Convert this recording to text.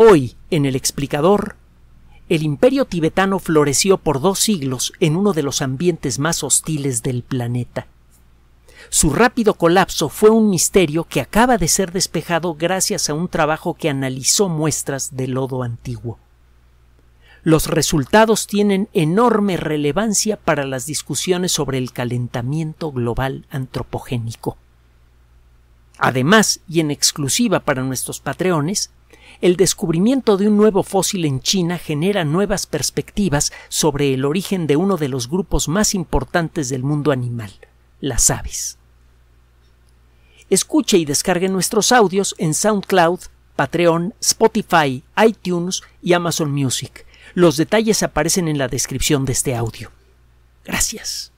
Hoy, en el explicador, el imperio tibetano floreció por dos siglos en uno de los ambientes más hostiles del planeta. Su rápido colapso fue un misterio que acaba de ser despejado gracias a un trabajo que analizó muestras de lodo antiguo. Los resultados tienen enorme relevancia para las discusiones sobre el calentamiento global antropogénico. Además, y en exclusiva para nuestros patreones, el descubrimiento de un nuevo fósil en China genera nuevas perspectivas sobre el origen de uno de los grupos más importantes del mundo animal, las aves. Escuche y descargue nuestros audios en SoundCloud, Patreon, Spotify, iTunes y Amazon Music. Los detalles aparecen en la descripción de este audio. Gracias.